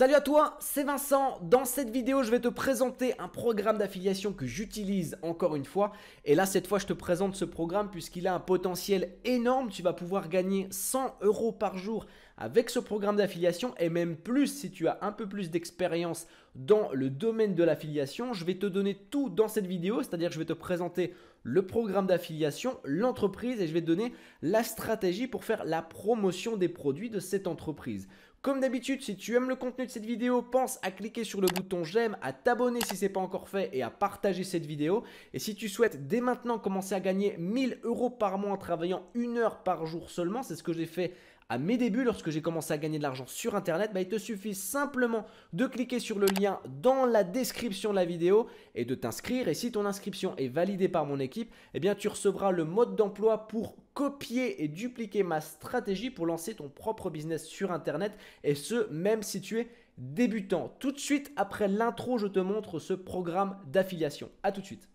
Salut à toi, c'est Vincent. Dans cette vidéo, je vais te présenter un programme d'affiliation que j'utilise encore une fois. Et là, cette fois, je te présente ce programme puisqu'il a un potentiel énorme. Tu vas pouvoir gagner 100 euros par jour avec ce programme d'affiliation et même plus si tu as un peu plus d'expérience dans le domaine de l'affiliation. Je vais te donner tout dans cette vidéo, c'est-à-dire que je vais te présenter le programme d'affiliation, l'entreprise et je vais te donner la stratégie pour faire la promotion des produits de cette entreprise. Comme d'habitude, si tu aimes le contenu de cette vidéo, pense à cliquer sur le bouton j'aime, à t'abonner si ce n'est pas encore fait et à partager cette vidéo. Et si tu souhaites dès maintenant commencer à gagner 1000 euros par mois en travaillant une heure par jour seulement, c'est ce que j'ai fait à mes débuts, lorsque j'ai commencé à gagner de l'argent sur Internet, bah, il te suffit simplement de cliquer sur le lien dans la description de la vidéo et de t'inscrire. Et si ton inscription est validée par mon équipe, eh bien, tu recevras le mode d'emploi pour copier et dupliquer ma stratégie pour lancer ton propre business sur Internet et ce, même si tu es débutant. Tout de suite, après l'intro, je te montre ce programme d'affiliation. A tout de suite.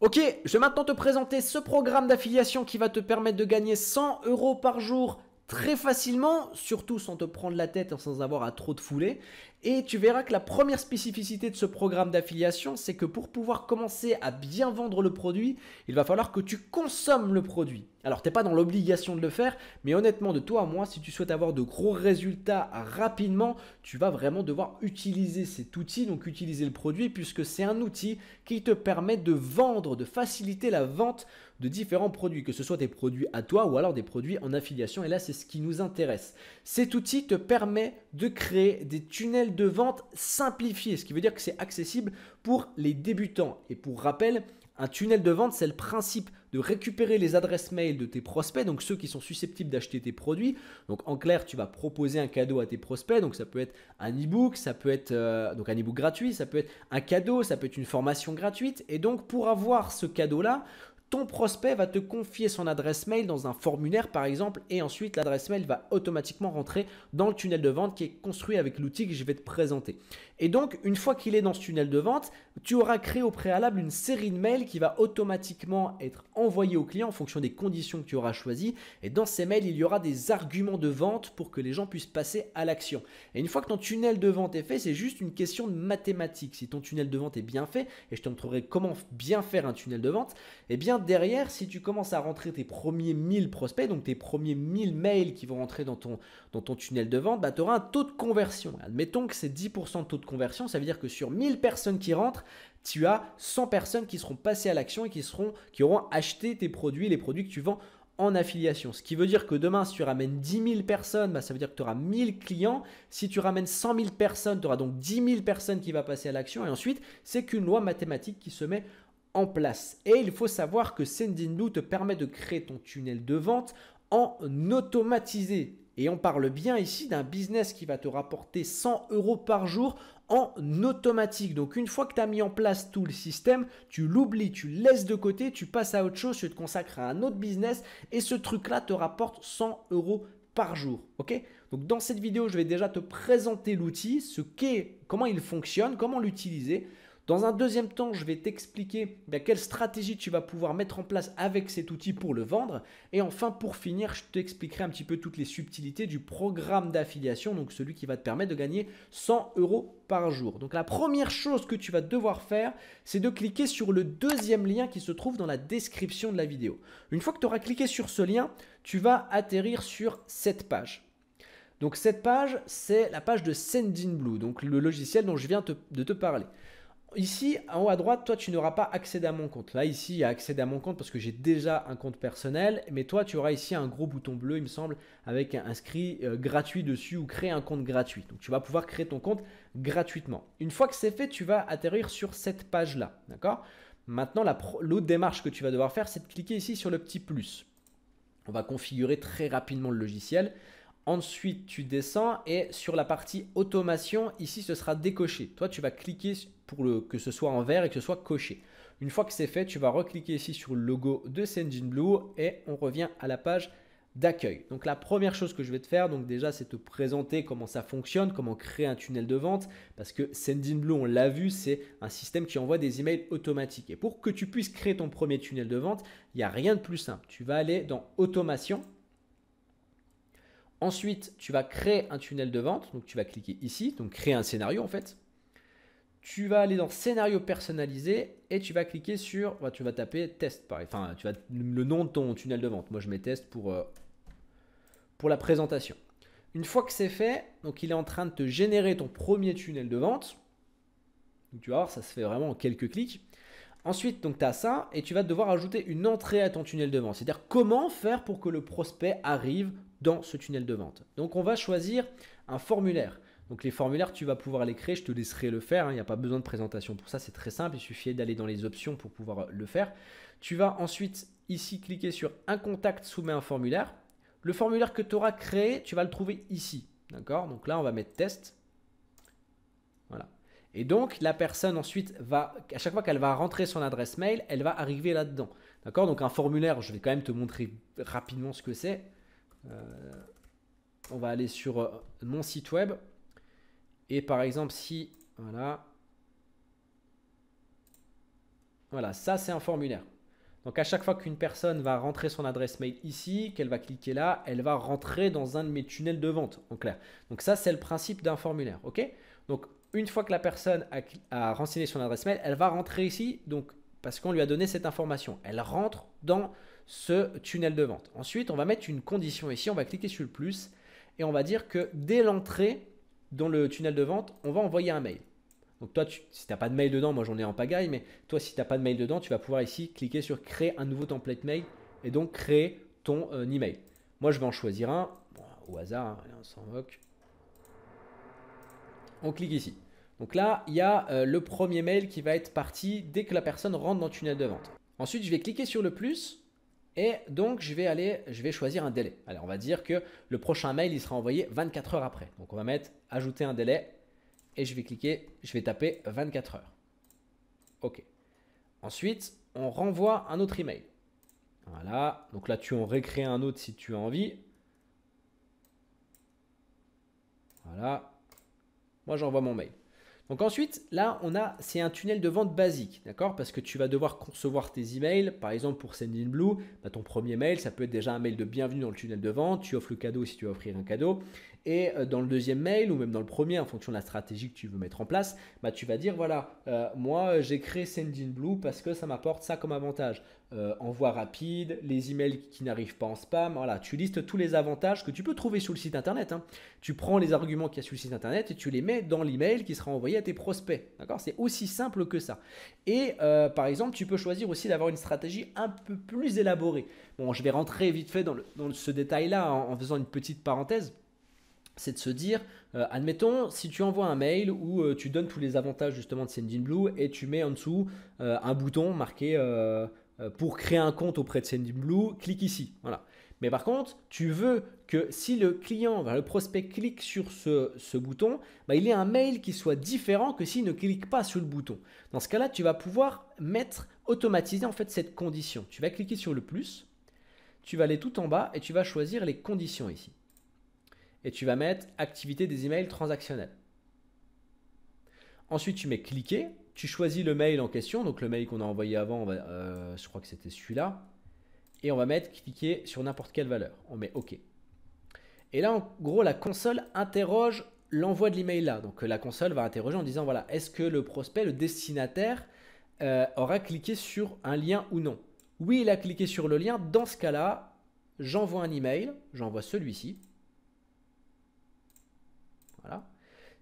Ok, je vais maintenant te présenter ce programme d'affiliation qui va te permettre de gagner 100 euros par jour très facilement, surtout sans te prendre la tête et sans avoir à trop te fouler. Et tu verras que la première spécificité de ce programme d'affiliation, c'est que pour pouvoir commencer à bien vendre le produit, il va falloir que tu consommes le produit. Alors t'es pas dans l'obligation de le faire, mais honnêtement de toi à moi, si tu souhaites avoir de gros résultats rapidement, tu vas vraiment devoir utiliser cet outil, donc utiliser le produit, puisque c'est un outil qui te permet de vendre, de faciliter la vente de différents produits, que ce soit des produits à toi ou alors des produits en affiliation. Et là, c'est ce qui nous intéresse. Cet outil te permet de créer des tunnels de vente simplifiés, ce qui veut dire que c'est accessible pour les débutants. Et pour rappel, un tunnel de vente, c'est le principe de récupérer les adresses mail de tes prospects, donc ceux qui sont susceptibles d'acheter tes produits. Donc en clair, tu vas proposer un cadeau à tes prospects, donc ça peut être un ebook ça peut être euh, donc un ebook gratuit, ça peut être un cadeau, ça peut être une formation gratuite. Et donc pour avoir ce cadeau-là, ton prospect va te confier son adresse mail dans un formulaire par exemple et ensuite l'adresse mail va automatiquement rentrer dans le tunnel de vente qui est construit avec l'outil que je vais te présenter. Et donc une fois qu'il est dans ce tunnel de vente, tu auras créé au préalable une série de mails qui va automatiquement être envoyé au client en fonction des conditions que tu auras choisies et dans ces mails il y aura des arguments de vente pour que les gens puissent passer à l'action. Et une fois que ton tunnel de vente est fait, c'est juste une question de mathématiques. Si ton tunnel de vente est bien fait et je te montrerai comment bien faire un tunnel de vente, eh bien derrière, si tu commences à rentrer tes premiers 1000 prospects, donc tes premiers 1000 mails qui vont rentrer dans ton, tunnel de vente, bah, tu auras un taux de conversion. Admettons que c'est 10% de taux de conversion, ça veut dire que sur 1000 personnes qui rentrent, tu as 100 personnes qui seront passées à l'action et qui, seront, qui auront acheté tes produits, les produits que tu vends en affiliation. Ce qui veut dire que demain, si tu ramènes 10 000 personnes, bah, ça veut dire que tu auras 1000 clients. Si tu ramènes 100 000 personnes, tu auras donc 10 000 personnes qui vont passer à l'action. Et ensuite, c'est qu'une loi mathématique qui se met en place. Et il faut savoir que Sendinblue te permet de créer ton tunnel de vente en automatisé. Et on parle bien ici d'un business qui va te rapporter 100 euros par jour en automatique. Donc une fois que tu as mis en place tout le système, tu l'oublies, tu laisses de côté, tu passes à autre chose, tu te consacres à un autre business et ce truc-là te rapporte 100 euros par jour. Ok Donc dans cette vidéo, je vais déjà te présenter l'outil, ce qu'est, comment il fonctionne, comment l'utiliser. Dans un deuxième temps, je vais t'expliquer ben, quelle stratégie tu vas pouvoir mettre en place avec cet outil pour le vendre. Et enfin, pour finir, je t'expliquerai un petit peu toutes les subtilités du programme d'affiliation, donc celui qui va te permettre de gagner 100 euros par jour. Donc la première chose que tu vas devoir faire, c'est de cliquer sur le deuxième lien qui se trouve dans la description de la vidéo. Une fois que tu auras cliqué sur ce lien, tu vas atterrir sur cette page. Donc cette page, c'est la page de Sendinblue, donc le logiciel dont je viens de te parler. Ici, en haut à droite, toi, tu n'auras pas accès à mon compte. Là, ici, il y a accès à mon compte parce que j'ai déjà un compte personnel. Mais toi, tu auras ici un gros bouton bleu, il me semble, avec un inscrit euh, gratuit dessus ou créer un compte gratuit. Donc, tu vas pouvoir créer ton compte gratuitement. Une fois que c'est fait, tu vas atterrir sur cette page-là. D'accord Maintenant, l'autre démarche que tu vas devoir faire, c'est de cliquer ici sur le petit plus. On va configurer très rapidement le logiciel. Ensuite, tu descends et sur la partie automation, ici, ce sera décoché. Toi, tu vas cliquer pour que ce soit en vert et que ce soit coché. Une fois que c'est fait, tu vas recliquer ici sur le logo de Sendinblue Blue et on revient à la page d'accueil. Donc la première chose que je vais te faire, donc déjà, c'est te présenter comment ça fonctionne, comment créer un tunnel de vente, parce que Sendinblue, Blue, on l'a vu, c'est un système qui envoie des emails automatiques. Et pour que tu puisses créer ton premier tunnel de vente, il n'y a rien de plus simple. Tu vas aller dans Automation Ensuite, tu vas créer un tunnel de vente. Donc, tu vas cliquer ici, donc créer un scénario en fait. Tu vas aller dans scénario personnalisé et tu vas cliquer sur, bah, tu vas taper test, Enfin, tu vas le nom de ton tunnel de vente. Moi, je mets test pour, euh, pour la présentation. Une fois que c'est fait, donc il est en train de te générer ton premier tunnel de vente. Donc, tu vas voir, ça se fait vraiment en quelques clics. Ensuite, donc tu as ça et tu vas devoir ajouter une entrée à ton tunnel de vente. C'est-à-dire comment faire pour que le prospect arrive dans ce tunnel de vente. Donc on va choisir un formulaire. Donc les formulaires, tu vas pouvoir les créer, je te laisserai le faire, hein. il n'y a pas besoin de présentation pour ça, c'est très simple, il suffit d'aller dans les options pour pouvoir le faire. Tu vas ensuite ici cliquer sur un contact soumet un formulaire. Le formulaire que tu auras créé, tu vas le trouver ici. D'accord Donc là, on va mettre test. Voilà. Et donc, la personne ensuite va, à chaque fois qu'elle va rentrer son adresse mail, elle va arriver là-dedans. D'accord Donc, un formulaire, je vais quand même te montrer rapidement ce que c'est. Euh, on va aller sur euh, mon site web. Et par exemple, si, voilà, voilà, ça c'est un formulaire. Donc à chaque fois qu'une personne va rentrer son adresse mail ici, qu'elle va cliquer là, elle va rentrer dans un de mes tunnels de vente, en clair. Donc ça c'est le principe d'un formulaire, ok Donc une fois que la personne a, a, renseigné son adresse mail, elle va rentrer ici, donc parce qu'on lui a donné cette information. Elle rentre dans ce tunnel de vente. Ensuite, on va mettre une condition ici, on va cliquer sur le plus et on va dire que dès l'entrée dans le tunnel de vente, on va envoyer un mail. Donc toi, si tu n'as pas de mail dedans, moi j'en ai en pagaille, mais toi si tu n'as pas de mail dedans, tu vas pouvoir ici cliquer sur créer un nouveau template mail et donc créer ton euh, email. Moi je vais en choisir un, au hasard, hein, on s'en On clique ici. Donc là, il y a euh, le premier mail qui va être parti dès que la personne rentre dans le tunnel de vente. Ensuite, je vais cliquer sur le plus et donc, je vais aller, je vais choisir un délai. alors on va dire que le prochain mail, il sera envoyé 24 heures après. Donc, on va mettre ajouter un délai et je vais cliquer, je vais taper 24 heures. OK. Ensuite, on renvoie un autre email. Voilà. Donc là, tu en récrées un autre si tu as envie. Voilà. Moi, j'envoie mon mail. Donc ensuite, là, on a, c'est un tunnel de vente basique, d'accord Parce que tu vas devoir concevoir tes emails. Par exemple, pour Sendinblue, bah, ton premier mail, ça peut être déjà un mail de bienvenue dans le tunnel de vente. Tu offres le cadeau si tu veux offrir un cadeau. Et euh, dans le deuxième mail, ou même dans le premier, en fonction de la stratégie que tu veux mettre en place, bah, tu vas dire, voilà, euh, moi j'ai créé Sendinblue Blue parce que ça m'apporte ça comme avantage. Euh, envoi rapide, les emails qui n'arrivent pas en spam, voilà, tu listes tous les avantages que tu peux trouver sur le site internet. Hein. Tu prends les arguments qu'il y a sur le site internet et tu les mets dans l'email qui sera envoyé à tes prospects. D'accord C'est aussi simple que ça. Et par exemple, tu peux choisir aussi d'avoir une stratégie un peu plus élaborée. Bon, je vais rentrer vite fait dans, ce détail-là en faisant une petite parenthèse c'est de se dire, euh, admettons, si tu envoies un mail où euh, tu donnes tous les avantages justement de Sendinblue et tu mets en dessous euh, un bouton marqué pour créer un compte auprès de Sendinblue, clique ici. Voilà. Mais par contre, tu veux que si le client, le prospect clique sur ce, bouton, bah, il ait un mail qui soit différent que s'il ne clique pas sur le bouton. Dans ce cas-là, tu vas pouvoir mettre, automatiser en fait cette condition. Tu vas cliquer sur le plus, tu vas aller tout en bas et tu vas choisir les conditions ici et tu vas mettre activité des emails transactionnels. Ensuite, tu mets cliquer, tu choisis le mail en question, donc le mail qu'on a envoyé avant, euh, je crois que c'était celui-là, et on va mettre cliquer sur n'importe quelle valeur. On met OK. Et là, en gros, la console interroge l'envoi de l'email là. Donc euh, la console va interroger en disant voilà, est-ce que le prospect, le destinataire, euh, aura cliqué sur un lien ou non Oui, il a cliqué sur le lien. Dans ce cas-là, j'envoie un email, j'envoie celui-ci.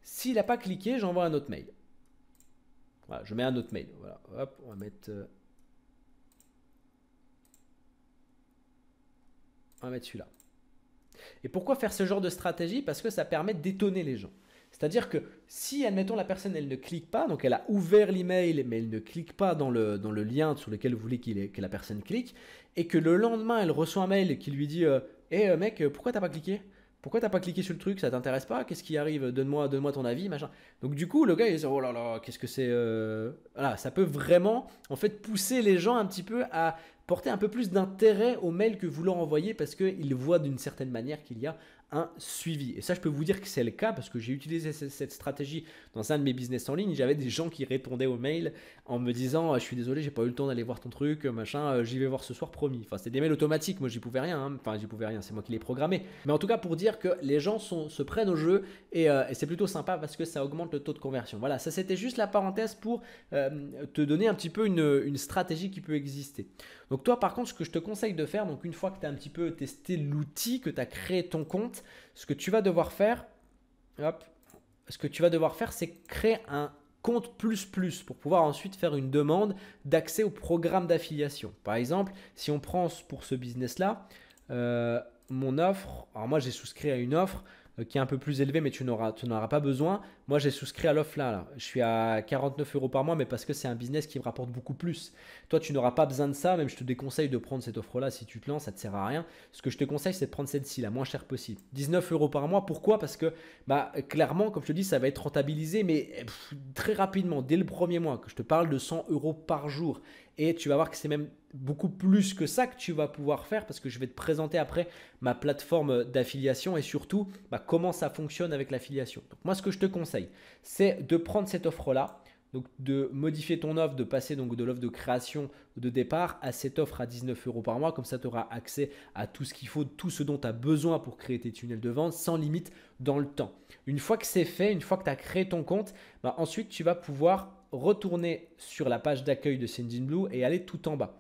S'il n'a pas cliqué, j'envoie un autre mail. je mets un autre mail. Voilà, hop, on va mettre. Euh, on celui-là. Et pourquoi faire ce genre de stratégie Parce que ça permet d'étonner les gens. C'est-à-dire que si, admettons, la personne, elle ne clique pas, donc elle a ouvert l'email, mais elle ne clique pas dans le, dans le lien sur lequel vous voulez que la personne clique, et que le lendemain, elle reçoit un mail qui lui dit euh, Eh euh, mec, pourquoi t'as pas cliqué ?⁇ pourquoi t'as pas cliqué sur le truc Ça t'intéresse pas Qu'est-ce qui arrive Donne-moi donne-moi ton avis, machin. Donc du coup, le gars il dit oh là là, qu'est-ce que c'est euh, Voilà, ça peut vraiment en fait pousser les gens un petit peu à porter un peu plus d'intérêt au mails que vous leur envoyez parce qu'ils voient d'une certaine manière qu'il y a un suivi. Et ça, je peux vous dire que c'est le cas parce que j'ai utilisé cette stratégie dans un de mes business en ligne. J'avais des gens qui répondaient aux mails en me disant ah, Je suis désolé, j'ai pas eu le temps d'aller voir ton truc, machin, euh, j'y vais voir ce soir, promis. Enfin, c'était des mails automatiques, moi j'y pouvais rien. Hein. Enfin, j'y pouvais rien, c'est moi qui les programmé. Mais en tout cas, pour dire que les gens sont, se prennent au jeu euh, et, c'est plutôt sympa parce que ça augmente le taux de conversion. Voilà, ça c'était juste la parenthèse pour euh, te donner un petit peu une, une stratégie qui peut exister. Donc, toi, par contre, ce que je te conseille de faire, donc une fois que tu as un petit peu testé l'outil, que tu as créé ton compte, ce que tu vas devoir faire, ce que tu vas devoir faire, c'est créer un compte plus plus pour pouvoir ensuite faire une demande d'accès au programme d'affiliation. Par exemple, si on prend pour ce business-là, euh, mon offre, alors moi j'ai souscrit à une offre euh, qui est un peu plus élevé, mais tu n'auras, tu n'auras pas besoin. Moi, j'ai souscrit à l'offre là, Je suis à 49 euros par mois, mais parce que c'est un business qui me rapporte beaucoup plus. Toi, tu n'auras pas besoin de ça. Même je te déconseille de prendre cette offre-là si tu te lances, ça ne te sert à rien. Ce que je te conseille, c'est de prendre celle-ci, la moins chère possible. 19 euros par mois. Pourquoi Parce que, bah, clairement, comme je te dis, ça va être rentabilisé, mais très rapidement, dès le premier mois, que je te parle de 100 euros par jour. Et tu vas voir que c'est même beaucoup plus que ça que tu vas pouvoir faire parce que je vais te présenter après ma plateforme d'affiliation et surtout bah, comment ça fonctionne avec l'affiliation. Donc moi ce que je te conseille, c'est de prendre cette offre-là, donc de modifier ton offre, de passer donc de l'offre de création de départ à cette offre à 19 euros par mois. Comme ça, tu auras accès à tout ce qu'il faut, tout ce dont tu as besoin pour créer tes tunnels de vente sans limite dans le temps. Une fois que c'est fait, une fois que tu as créé ton compte, bah, ensuite tu vas pouvoir retourner sur la page d'accueil de Sendinblue et aller tout en bas.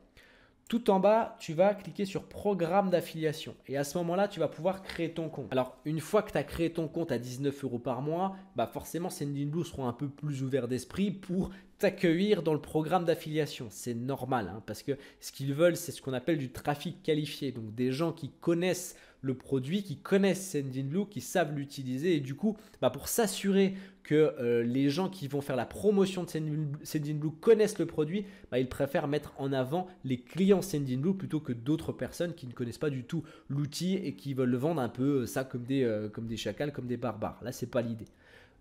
Tout en bas, tu vas cliquer sur programme d'affiliation et à ce moment-là, tu vas pouvoir créer ton compte. Alors, une fois que tu as créé ton compte à 19 euros par mois, bah forcément, Sendinblue Blue seront un peu plus ouverts d'esprit pour t'accueillir dans le programme d'affiliation. C'est normal hein, parce que ce qu'ils veulent, c'est ce qu'on appelle du trafic qualifié, donc des gens qui connaissent le produit, qui connaissent Sendinblue, qui savent l'utiliser. Et du coup, bah, pour s'assurer que euh, les gens qui vont faire la promotion de Sendinblue connaissent le produit, bah, ils préfèrent mettre en avant les clients Sendinblue plutôt que d'autres personnes qui ne connaissent pas du tout l'outil et qui veulent vendre un peu euh, ça euh, comme des, chacals, comme des barbares. Là, c'est pas l'idée.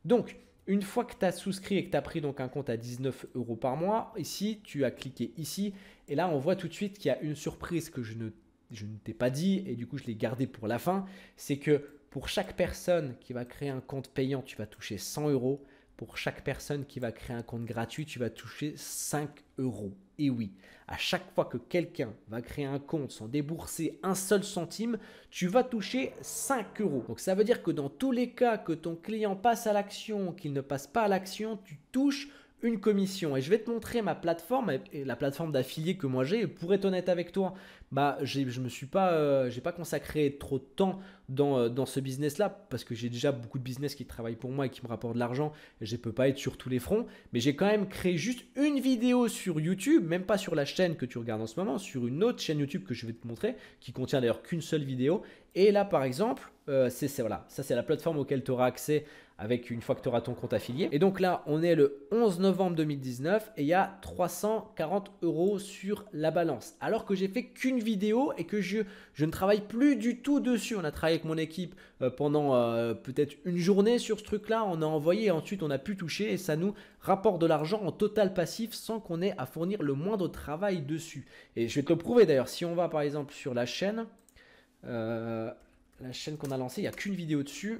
Donc, une fois que tu as souscrit et que tu as pris donc un compte à 19 euros par mois, ici, tu as cliqué ici. Et là, on voit tout de suite qu'il y a une surprise que je ne je ne t'ai pas dit et du coup je l'ai gardé pour la fin, c'est que pour chaque personne qui va créer un compte payant, tu vas toucher 100 euros. Pour chaque personne qui va créer un compte gratuit, tu vas toucher 5 euros. Et oui, à chaque fois que quelqu'un va créer un compte sans débourser un seul centime, tu vas toucher 5 euros. Donc ça veut dire que dans tous les cas que ton client passe à l'action, qu'il ne passe pas à l'action, tu touches une commission. Et je vais te montrer ma plateforme, et la plateforme d'affilié que moi j'ai. pour être honnête avec toi, bah, je me suis pas, euh, j'ai pas consacré trop de temps euh, dans, ce business-là, parce que j'ai déjà beaucoup de business qui travaillent pour moi et qui me rapportent de l'argent. Je ne peux pas être sur tous les fronts. Mais j'ai quand même créé juste une vidéo sur YouTube, même pas sur la chaîne que tu regardes en ce moment, sur une autre chaîne YouTube que je vais te montrer, qui contient d'ailleurs qu'une seule vidéo. Et là, par exemple, euh, c'est voilà, ça c'est la plateforme auquel tu auras accès avec une fois que tu auras ton compte affilié. Et donc là, on est le 11 novembre 2019 et il y a 340 euros sur la balance. Alors que j'ai fait qu'une vidéo et que je, je ne travaille plus du tout dessus. On a travaillé avec mon équipe euh, pendant euh, peut-être une journée sur ce truc-là. On a envoyé et ensuite on a pu toucher et ça nous rapporte de l'argent en total passif sans qu'on ait à fournir le moindre travail dessus. Et je vais te le prouver d'ailleurs. Si on va par exemple sur la chaîne, euh, la chaîne qu'on a lancée, il n'y a qu'une vidéo dessus.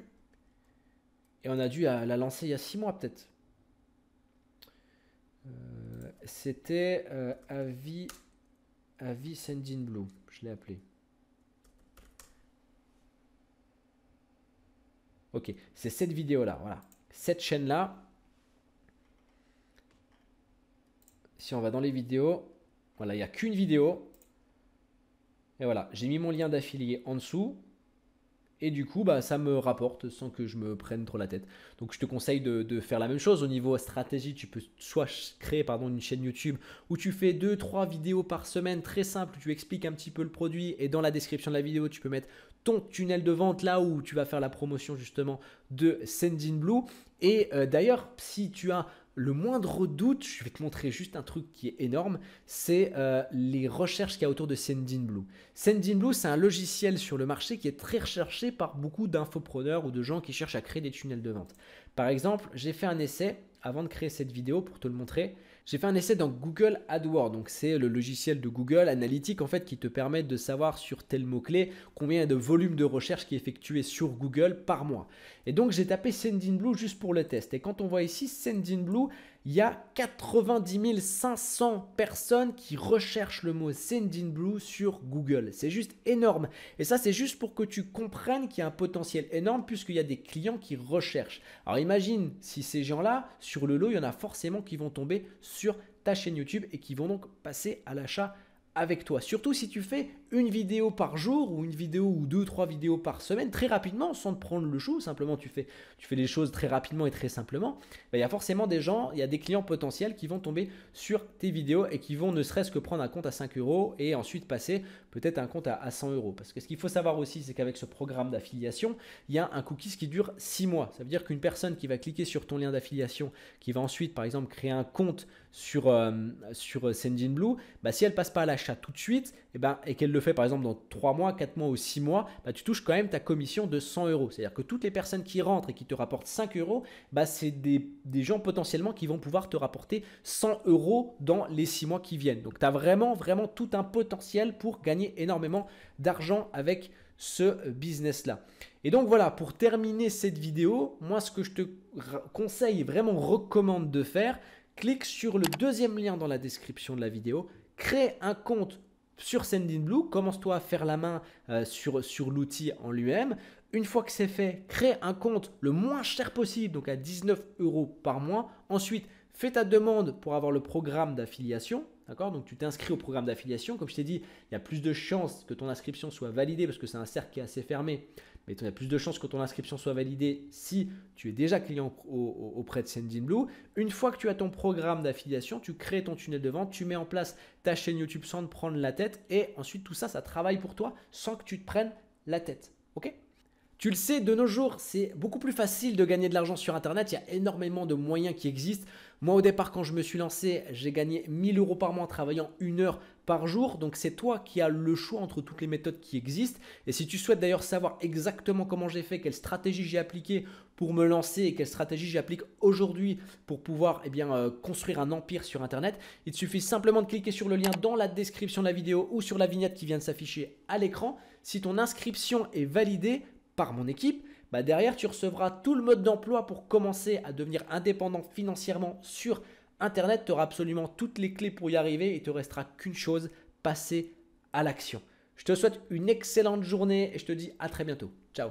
Et on a dû la, lancer il y a six mois peut-être. Euh, c'était euh, Avi, Avi Blue, je l'ai appelé. Ok, c'est cette vidéo-là, voilà. Cette chaîne-là. Si on va dans les vidéos, voilà, il n'y a qu'une vidéo. Et voilà, j'ai mis mon lien d'affilié en dessous. Et du coup, bah, ça me rapporte sans que je me prenne trop la tête. Donc je te conseille de, faire la même chose. Au niveau stratégie, tu peux soit créer pardon, une chaîne YouTube où tu fais 2-3 vidéos par semaine très simples, tu expliques un petit peu le produit et dans la description de la vidéo, tu peux mettre ton tunnel de vente là où tu vas faire la promotion justement de Sendinblue. Et euh, d'ailleurs, si tu as le moindre doute, je vais te montrer juste un truc qui est énorme, c'est euh, les recherches qu'il y a autour de Sendinblue. Sendinblue, c'est un logiciel sur le marché qui est très recherché par beaucoup d'infopreneurs ou de gens qui cherchent à créer des tunnels de vente. Par exemple, j'ai fait un essai avant de créer cette vidéo pour te le montrer. J'ai fait un essai dans Google AdWords, donc c'est le logiciel de Google Analytics en fait qui te permet de savoir sur tel mot-clé combien de volume de recherche qui est effectué sur Google par mois. Et donc j'ai tapé Sendinblue juste pour le test. Et quand on voit ici Sendinblue, il y a 90 500 personnes qui recherchent le mot sending Blue sur Google. C'est juste énorme. Et ça, c'est juste pour que tu comprennes qu'il y a un potentiel énorme puisqu'il y a des clients qui recherchent. Alors imagine si ces gens-là, sur le lot, il y en a forcément qui vont tomber sur ta chaîne YouTube et qui vont donc passer à l'achat avec toi. Surtout si tu fais une vidéo par jour ou une vidéo ou deux, trois vidéos par semaine très rapidement sans te prendre le chou. Simplement, tu fais, tu fais les choses très rapidement et très simplement. Bah, il y a forcément des gens, il y a des clients potentiels qui vont tomber sur tes vidéos et qui vont ne serait-ce que prendre un compte à 5 euros et ensuite passer peut-être un compte à, 100 euros. Parce que ce qu'il faut savoir aussi, c'est qu'avec ce programme d'affiliation, il y a un cookies qui dure 6 mois. Ça veut dire qu'une personne qui va cliquer sur ton lien d'affiliation, qui va ensuite, par exemple, créer un compte sur, euh, sur Sendinblue, bah si elle passe pas à l'achat tout de suite et, eh ben, et qu'elle le fais par exemple dans trois mois, quatre mois ou six mois, bah, tu touches quand même ta commission de 100 euros. C'est-à-dire que toutes les personnes qui rentrent et qui te rapportent 5 euros, bah, c'est des, gens potentiellement qui vont pouvoir te rapporter 100 euros dans les six mois qui viennent. Donc tu as vraiment, vraiment tout un potentiel pour gagner énormément d'argent avec ce business-là. Et donc voilà, pour terminer cette vidéo, moi ce que je te conseille vraiment recommande de faire, clique sur le deuxième lien dans la description de la vidéo, crée un compte sur Sendinblue, commence-toi à faire la main euh, sur, sur l'outil en lui-même. Une fois que c'est fait, crée un compte le moins cher possible, donc à 19 euros par mois. Ensuite, fais ta demande pour avoir le programme d'affiliation. D'accord Donc tu t'inscris au programme d'affiliation. Comme je t'ai dit, il y a plus de chances que ton inscription soit validée parce que c'est un cercle qui est assez fermé. Mais tu as a plus de chances que ton inscription soit validée si tu es déjà client auprès de Sendinblue. Blue. Une fois que tu as ton programme d'affiliation, tu crées ton tunnel de vente, tu mets en place ta chaîne YouTube sans te prendre la tête et ensuite tout ça, ça travaille pour toi sans que tu te prennes la tête. OK tu le sais, de nos jours, c'est beaucoup plus facile de gagner de l'argent sur Internet. Il y a énormément de moyens qui existent. Moi, au départ, quand je me suis lancé, j'ai gagné 1000 euros par mois en travaillant une heure par jour. Donc, c'est toi qui as le choix entre toutes les méthodes qui existent. Et si tu souhaites d'ailleurs savoir exactement comment j'ai fait, quelle stratégie j'ai appliquée pour me lancer et quelle stratégie j'applique aujourd'hui pour pouvoir eh bien, euh, construire un empire sur Internet, il te suffit simplement de cliquer sur le lien dans la description de la vidéo ou sur la vignette qui vient de s'afficher à l'écran. Si ton inscription est validée, par mon équipe, bah derrière tu recevras tout le mode d'emploi pour commencer à devenir indépendant financièrement sur Internet. Tu auras absolument toutes les clés pour y arriver et il te restera qu'une chose, passer à l'action. Je te souhaite une excellente journée et je te dis à très bientôt. Ciao